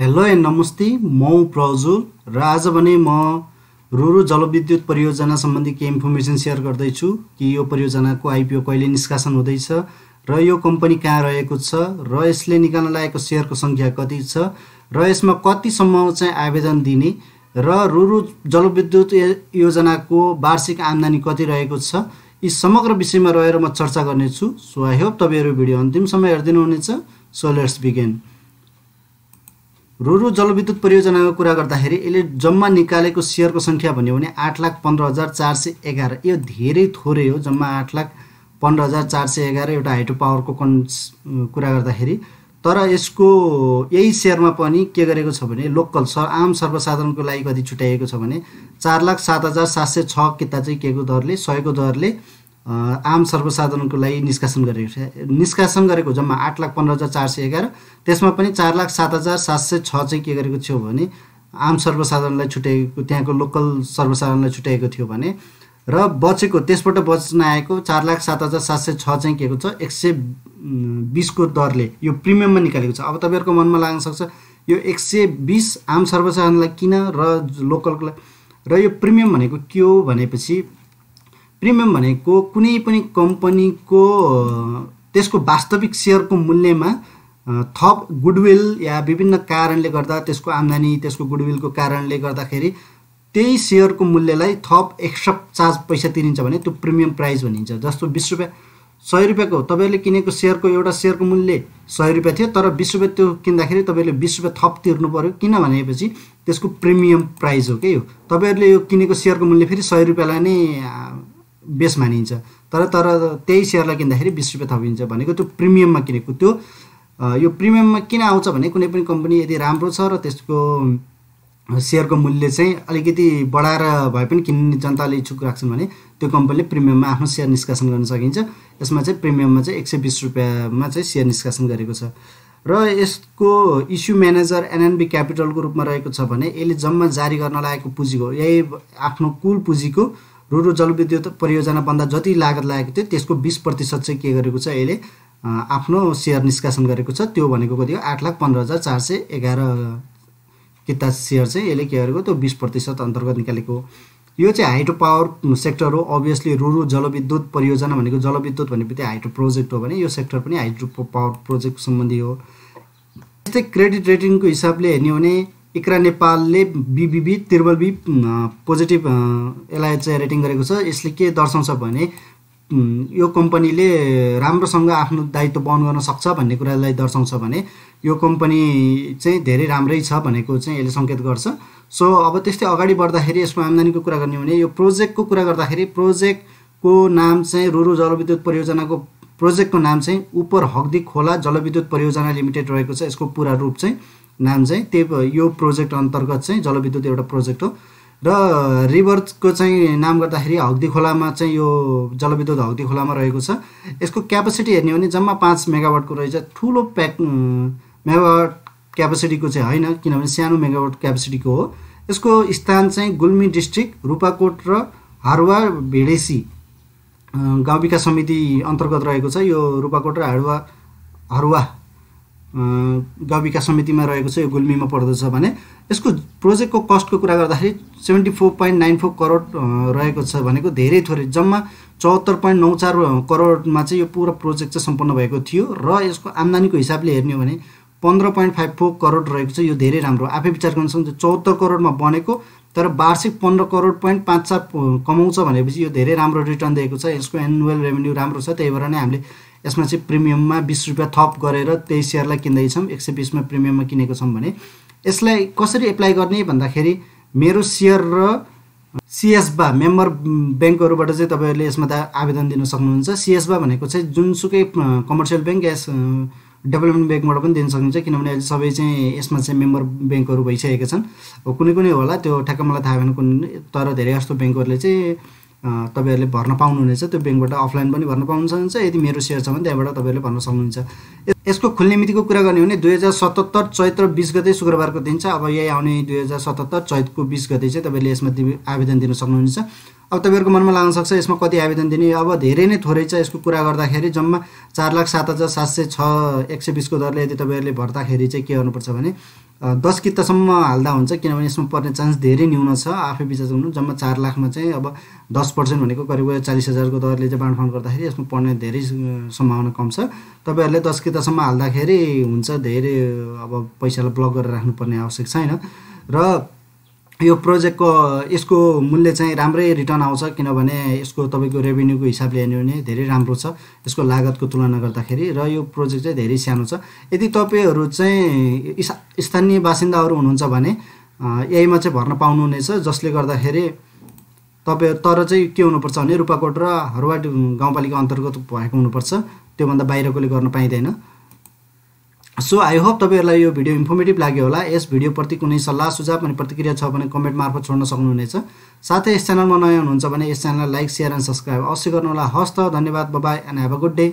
hello and नमस्ते म प्रजुल र आज भने म रुरु जलविद्युत परियोजना सम्बन्धी केही इन्फर्मेसन सेयर गर्दैछु कि यो परियोजनाको आइपिओ कहिले निष्कासन हुँदैछ र यो कम्पनी कहाँ रहेको छ र यसले निकाल्न लागेको सेयरको सङ्ख्या कति छ र यसमा कतिसम्म चाहिँ आवेदन दिने र रुरु जलविद्युत योजनाको वार्षिक आम्दानी कति रहेको छ यी समग्र विषयमा रहेर म चर्चा गर्नेछु सो आई होप तपाईँहरू भिडियो अन्तिमसम्म हेरिदिनुहुनेछ सो लेट्स बिगेन रुरु जलविद्युत परियोजनाको कुरा गर्दाखेरि यसले जम्मा निकालेको सेयरको सङ्ख्या भन्यो भने आठ लाख पन्ध्र हजार चार सय एघार यो धेरै थोरै हो जम्मा आठ लाख पन्ध्र हजार चार सय एघार एउटा हाइड्रो पावरको कन् कुरा गर्दाखेरि तर यसको यही सेयरमा पनि के गरेको छ भने लोकल स आम सर्वसाधारणको लागि कति छुट्याइएको छ भने चार लाख सात हजार सात सय छ किता चाहिँ के को दरले सयको दरले आम सर्वसाधारणको लागि निष्कासन गरेको छ निष्कासन गरेको जम्मा आठ लाख पन्ध्र हजार चार सय एघार त्यसमा पनि चार लाख सात हजार सात सय छ चाहिँ के गरेको थियो भने आम सर्वसाधारणलाई छुट्याएको त्यहाँको लोकल सर्वसाधारणलाई छुट्याएको थियो भने र बचेको त्यसबाट बच्न आएको चार लाख सात हजार सात सय छ चाहिँ के को छ एक सय बिसको दरले यो प्रिमियममा निकालेको छ अब तपाईँहरूको मनमा लाग्न सक्छ यो एक सय बिस आम सर्वसाधारणलाई किन र लोकलको र यो प्रिमियम भनेको के हो भनेपछि प्रिमियम भनेको कुनै पनि कम्पनीको त्यसको वास्तविक सेयरको मूल्यमा थप गुडविल या विभिन्न कारणले गर्दा त्यसको आम्दानी त्यसको गुडविलको कारणले गर्दाखेरि त्यही सेयरको मूल्यलाई थप एक्स्ट्रा चार्ज पैसा तिरिन्छ भने त्यो प्रिमियम प्राइस भनिन्छ जस्तो बिस रुपियाँ सय रुपियाँको तपाईँहरूले किनेको सेयरको एउटा सेयरको मूल्य सय रुपियाँ थियो तर बिस रुपियाँ त्यो किन्दाखेरि तपाईँहरूले बिस रुपियाँ थप तिर्नु पऱ्यो किन भनेपछि त्यसको प्रिमियम प्राइस हो कि यो तपाईँहरूले यो किनेको सेयरको मूल्य फेरि सय रुपियाँलाई नै बेस मानिन्छ तर तर त्यही सेयरलाई किन्दाखेरि बिस रुपियाँ थपिन्छ भनेको त्यो प्रिमियममा किनेको त्यो यो प्रिमियममा किन आउँछ भने कुनै पनि कम्पनी यदि राम्रो छ र त्यसको सेयरको मूल्य चाहिँ अलिकति बढाएर भए पनि किन्ने जनताले इच्छुक राख्छन् भने त्यो कम्पनीले प्रिमियममा आफ्नो सेयर निष्कासन गर्न सकिन्छ यसमा चाहिँ प्रिमियममा चाहिँ एक सय बिस रुपियाँमा चाहिँ सेयर निष्कासन गरेको छ र यसको इस्यु म्यानेजर एनएनबी क्यापिटलको रूपमा रहेको छ भने यसले जम्मा जारी गर्न लागेको पुँजीको यही आफ्नो कुल पुँजीको रुरु जलविद्युत परियोजनाभन्दा जति लागत लागेको थियो त्यसको बिस प्रतिशत चाहिँ के गरेको छ यसले आफ्नो सेयर निष्कासन गरेको छ त्यो भनेको कति हो आठ लाख पन्ध्र हजार चार सय एघार किता सेयर चाहिँ यसले के गरेको त्यो बिस प्रतिशत अन्तर्गत निकालेको यो चाहिँ हाइड्रो पावर सेक्टर हो अभियसली रुरु जलविद्युत परियोजना भनेको जलविद्युत भन्ने बित्तिकै हाइड्रो प्रोजेक्ट हो भने यो सेक्टर पनि हाइड्रो पावर प्रोजेक्ट सम्बन्धी हो त्यस्तै क्रेडिट रेटिङको हिसाबले हेर्ने हो भने इक्रा नेपालले बिबिबी त्रिबल बी पोजिटिभ यसलाई चाहिँ रेटिङ गरेको छ यसले के दर्शाउँछ भने यो कम्पनीले राम्रोसँग आफ्नो दायित्व बहन गर्न सक्छ भन्ने कुरालाई दर्शाउँछ भने यो कम्पनी चाहिँ धेरै राम्रै छ भनेको चाहिँ यसले सङ्केत गर्छ सो अब त्यस्तै अगाडि बढ्दाखेरि यसको आम्दानीको कुरा गर्ने भने यो प्रोजेक्टको कुरा गर्दाखेरि प्रोजेक्टको नाम चाहिँ रुरु जलविद्युत परियोजनाको प्रोजेक्टको नाम चाहिँ उपर हग्दी खोला जलविद्युत परियोजना लिमिटेड रहेको छ यसको पुरा रूप चाहिँ नाम चाहिँ त्यही यो प्रोजेक्ट अन्तर्गत चाहिँ जलविद्युत एउटा प्रोजेक्ट हो र रिभरको चाहिँ नाम गर्दाखेरि हक्दी खोलामा चाहिँ यो जलविद्युत हग्दी खोलामा रहेको छ यसको क्यापेसिटी हेर्ने हो भने जम्मा पाँच मेगावाटको रहेछ ठुलो प्याक मेगावाट क्यापेसिटीको चाहिँ होइन किनभने सानो मेगावाट क्यापेसिटीको हो यसको स्थान चाहिँ गुल्मी डिस्ट्रिक्ट रूपाकोट र हारुवा भेडेसी गाउँ विकास समिति अन्तर्गत रहेको छ यो रूपाकोट र हारुवा हरुवा गविका समितिमा रहेको छ यो गुल्मीमा पर्दछ भने यसको प्रोजेक्टको कस्टको कुरा गर्दाखेरि seventy four point nine four crore रहेको छ भनेको धेरै थोरै जम्मा चौहत्तर पोइन्ट नौ चार करोडमा चाहिँ यो पुरा प्रोजेक्ट चाहिँ सम्पन्न भएको थियो र यसको आम्दानीको हिसाबले हेर्ने हो भने पन्ध्र पोइन्ट फाइभ फोर करोड रहेको छ यो धेरै राम्रो आफै विचार गर्न सक्छ चौहत्तर करोडमा बनेको तर वार्षिक पन्ध्र करोड पोइन्ट पाँच चार कमाउँछ भनेपछि यो धेरै राम्रो रिटर्न दिएको छ यसको एनुअल रेभेन्यू राम्रो छ त्यही भएर नै हामीले यसमा चाहिँ प्रिमियममा बिस रुपियाँ थप गरेर त्यही सेयरलाई किन्दैछौँ एक सय बिसमा प्रिमियममा किनेको छौँ भने यसलाई कसरी एप्लाई गर्ने भन्दाखेरि मेरो सेयर र सिएसबा मेम्बर ब्याङ्कहरूबाट चाहिँ तपाईँहरूले यसमा त आवेदन दिन सक्नुहुन्छ सिएसबा भनेको चाहिँ जुनसुकै कमर्सियल ब्याङ्क या डेभलपमेन्ट ब्याङ्कबाट पनि दिन सकिन्छ किनभने अहिले सबै चाहिँ यसमा चाहिँ मेम्बर ब्याङ्कहरू भइसकेका छन् कुनै कुनै होला त्यो ठ्याक्क मलाई थाहा भएन कुन तर धेरै जस्तो ब्याङ्कहरूले चाहिँ तपाईँहरूले भर्न पाउनुहुनेछ त्यो ब्याङ्कबाट अफलाइन पनि भर्न पाउनु सक्नुहुन्छ यदि मेरो सेयर छ भने त्यहाँबाट तपाईँहरूले भर्न सक्नुहुन्छ यसको खुल्ने मितिको कुरा गर्ने हो भने दुई हजार सतहत्तर चैत्र बिस गते शुक्रबारको दिन छ अब यही आउने दुई हजार सतहत्तर चैतको बिस गते चाहिँ तपाईँले यसमा आवेदन दिन सक्नुहुन्छ अब तपाईँहरूको मनमा लाग्न सक्छ यसमा कति आवेदन दिने अब धेरै नै थोरै छ यसको कुरा गर्दाखेरि जम्मा चार लाख सात हजार सात सय छ एक सय बिसको दरले यदि तपाईँहरूले भर्दाखेरि चाहिँ के गर्नुपर्छ भने दस कितासम्म हाल्दा हुन्छ किनभने यसमा पर्ने चान्स धेरै न्यून छ आफै विचार गर्नु जम्मा चार लाखमा चाहिँ अब दस पर्सेन्ट भनेको करिब चालिस हजारको दरले चाहिँ बाँडफाँड गर्दाखेरि यसमा पर्ने धेरै सम्भावना कम छ तपाईँहरूले दस कितासम्म हाल्दाखेरि हुन्छ धेरै अब पैसालाई ब्लक गरेर राख्नुपर्ने आवश्यक छैन र यो प्रोजेक्टको यसको मूल्य चाहिँ राम्रै रिटर्न आउँछ किनभने यसको तपाईँको रेभेन्यूको हिसाबले हेर्ने भने धेरै राम्रो छ यसको लागतको तुलना गर्दाखेरि र यो प्रोजेक्ट चाहिँ धेरै सानो छ यदि तपाईँहरू चाहिँ स्थानीय बासिन्दाहरू हुनुहुन्छ भने यहीमा चाहिँ भर्न पाउनुहुनेछ जसले गर्दाखेरि तपाईँ तर चाहिँ के हुनुपर्छ भने रूपाकोट र हरुवाट गाउँपालिका अन्तर्गत भएको हुनुपर्छ त्योभन्दा बाहिरकोले गर्न पाइँदैन सो आई होप तपाईँहरूलाई यो भिडियो इन्फर्मेटिभ लाग्यो होला यस भिडियोप्रति कुनै सल्लाह सुझाव अनि प्रतिक्रिया छ भने कमेन्ट मार्फत छोड्न सक्नुहुनेछ साथै यस च्यानलमा नयाँ हुनुहुन्छ भने यस च्यानललाई लाइक सेयर एन्ड सब्सक्राइब अवश्य गर्नुहोला हस् त धन्यवाद bye bye and have a good day